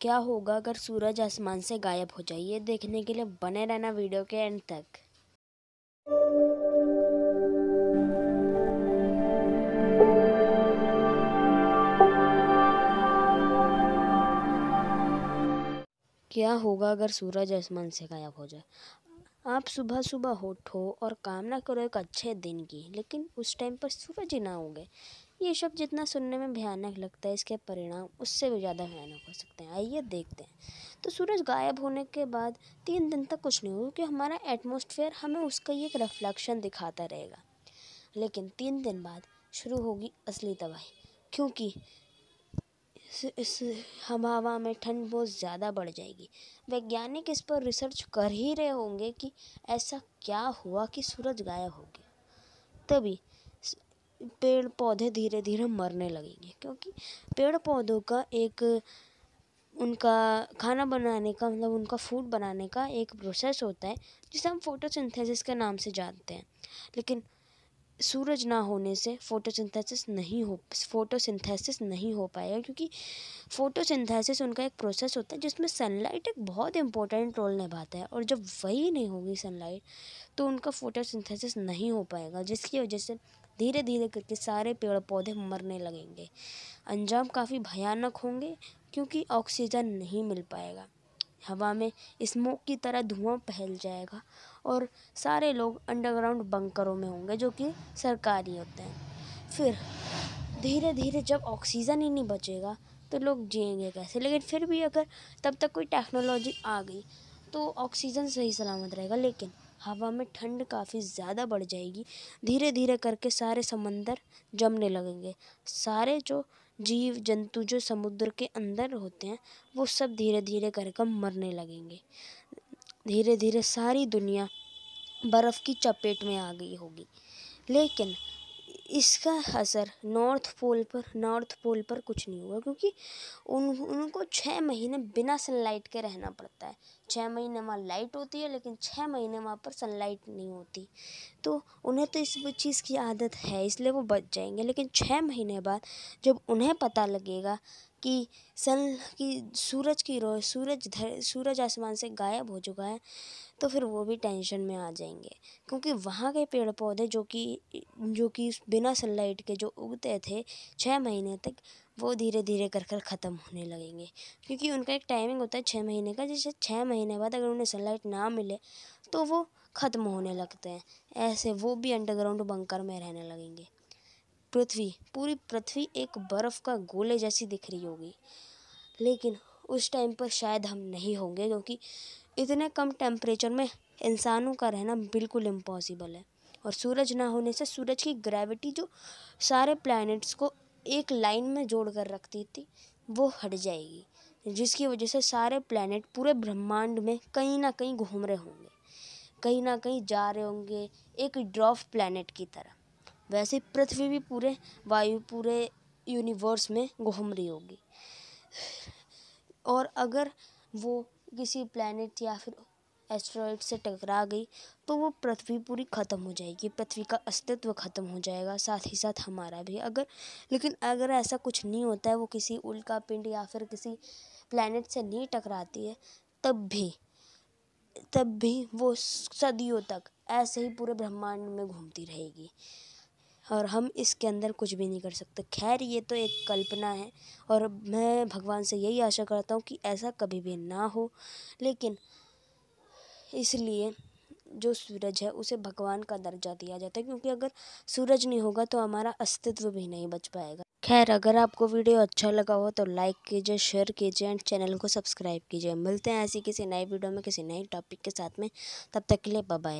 क्या होगा अगर सूरज आसमान से गायब हो जाए ये देखने के लिए बने रहना वीडियो के एंड तक क्या होगा अगर सूरज आसमान से गायब हो जाए आप सुबह सुबह उठो और कामना करो एक अच्छे दिन की लेकिन उस टाइम पर सूरज ही ना होंगे ये शब्द जितना सुनने में भयानक लगता है इसके परिणाम उससे भी ज़्यादा भयानक हो सकते हैं आइए देखते हैं तो सूरज गायब होने के बाद तीन दिन तक कुछ नहीं हुआ क्योंकि हमारा एटमोसफेयर हमें उसका ही एक रिफ्लेक्शन दिखाता रहेगा लेकिन तीन दिन बाद शुरू होगी असली तबाही क्योंकि इस, इस हम हवा में ठंड बहुत ज़्यादा बढ़ जाएगी वैज्ञानिक इस पर रिसर्च कर ही रहे होंगे कि ऐसा क्या हुआ कि सूरज गायब हो गया तभी पेड़ पौधे धीरे धीरे मरने लगेंगे क्योंकि पेड़ पौधों का एक उनका खाना बनाने का मतलब उनका फूड बनाने का एक प्रोसेस होता है जिसे हम फोटोसिंथेसिस के नाम से जानते हैं लेकिन सूरज ना होने से फोटोसिंथेसिस नहीं हो फोटोसिंथेसिस नहीं हो पाएगा क्योंकि फोटोसिंथेसिस उनका एक प्रोसेस होता है जिसमें सनलाइट एक बहुत इंपॉर्टेंट रोल निभाता है और जब वही नहीं होगी सनलाइट तो उनका फोटोसिंथेसिस नहीं हो पाएगा जिसकी वजह से धीरे धीरे करके सारे पेड़ पौधे मरने लगेंगे अंजाम काफ़ी भयानक होंगे क्योंकि ऑक्सीजन नहीं मिल पाएगा हवा में स्मोक की तरह धुआं फैल जाएगा और सारे लोग अंडरग्राउंड बंकरों में होंगे जो कि सरकारी होते हैं फिर धीरे धीरे जब ऑक्सीजन ही नहीं बचेगा तो लोग जिएंगे कैसे लेकिन फिर भी अगर तब तक कोई टेक्नोलॉजी आ गई तो ऑक्सीजन सही सलामत रहेगा लेकिन हवा में ठंड काफ़ी ज़्यादा बढ़ जाएगी धीरे धीरे करके सारे समंदर जमने लगेंगे सारे जो जीव जंतु जो समुद्र के अंदर होते हैं वो सब धीरे धीरे कर मरने लगेंगे धीरे धीरे सारी दुनिया बर्फ़ की चपेट में आ गई होगी लेकिन इसका असर नॉर्थ पोल पर नॉर्थ पोल पर कुछ नहीं हुआ क्योंकि उन उनको छः महीने बिना सनलाइट के रहना पड़ता है छः महीने वहाँ लाइट होती है लेकिन छः महीने वहाँ पर सनलाइट नहीं होती तो उन्हें तो इस चीज़ की आदत है इसलिए वो बच जाएंगे लेकिन छः महीने बाद जब उन्हें पता लगेगा कि सन की सूरज की रो सूरज धर सूरज आसमान से गायब हो चुका है तो फिर वो भी टेंशन में आ जाएंगे क्योंकि वहाँ के पेड़ पौधे जो कि जो कि बिना सनलाइट के जो उगते थे छः महीने तक वो धीरे धीरे कर कर ख़त्म होने लगेंगे क्योंकि उनका एक टाइमिंग होता है छः महीने का जैसे छः महीने बाद अगर उन्हें सनलाइट ना मिले तो वो ख़त्म होने लगते हैं ऐसे वो भी अंडरग्राउंड बंकर में रहने लगेंगे पृथ्वी पूरी पृथ्वी एक बर्फ़ का गोले जैसी दिख रही होगी लेकिन उस टाइम पर शायद हम नहीं होंगे क्योंकि इतने कम टेम्परेचर में इंसानों का रहना बिल्कुल इम्पॉसिबल है और सूरज ना होने से सूरज की ग्रेविटी जो सारे प्लैनेट्स को एक लाइन में जोड़ कर रखती थी वो हट जाएगी जिसकी वजह से सारे प्लैनेट पूरे ब्रह्मांड में कहीं ना कहीं घूम रहे होंगे कहीं ना कहीं जा रहे होंगे एक ड्रॉफ प्लैनेट की तरह वैसे पृथ्वी भी पूरे वायु पूरे यूनिवर्स में घूम रही होगी और अगर वो किसी प्लैनेट या फिर एस्ट्रॉयड से टकरा गई तो वो पृथ्वी पूरी ख़त्म हो जाएगी पृथ्वी का अस्तित्व ख़त्म हो जाएगा साथ ही साथ हमारा भी अगर लेकिन अगर ऐसा कुछ नहीं होता है वो किसी उल्का पिंड या फिर किसी प्लानट से नहीं टकराती है तब भी तब भी वो सदियों तक ऐसे ही पूरे ब्रह्मांड में घूमती रहेगी और हम इसके अंदर कुछ भी नहीं कर सकते खैर ये तो एक कल्पना है और मैं भगवान से यही आशा करता हूँ कि ऐसा कभी भी ना हो लेकिन इसलिए जो सूरज है उसे भगवान का दर्जा दिया जाता है क्योंकि अगर सूरज नहीं होगा तो हमारा अस्तित्व भी नहीं बच पाएगा खैर अगर आपको वीडियो अच्छा लगा हो तो लाइक कीजिए शेयर कीजिए एंड चैनल को सब्सक्राइब कीजिए मिलते हैं ऐसी किसी नई वीडियो में किसी नए टॉपिक के साथ में तब तक के लिए बाय